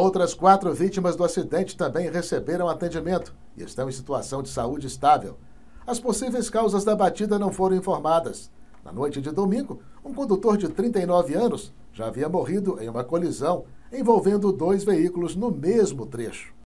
Outras quatro vítimas do acidente também receberam atendimento e estão em situação de saúde estável. As possíveis causas da batida não foram informadas. Na noite de domingo, um condutor de 39 anos já havia morrido em uma colisão envolvendo dois veículos no mesmo trecho.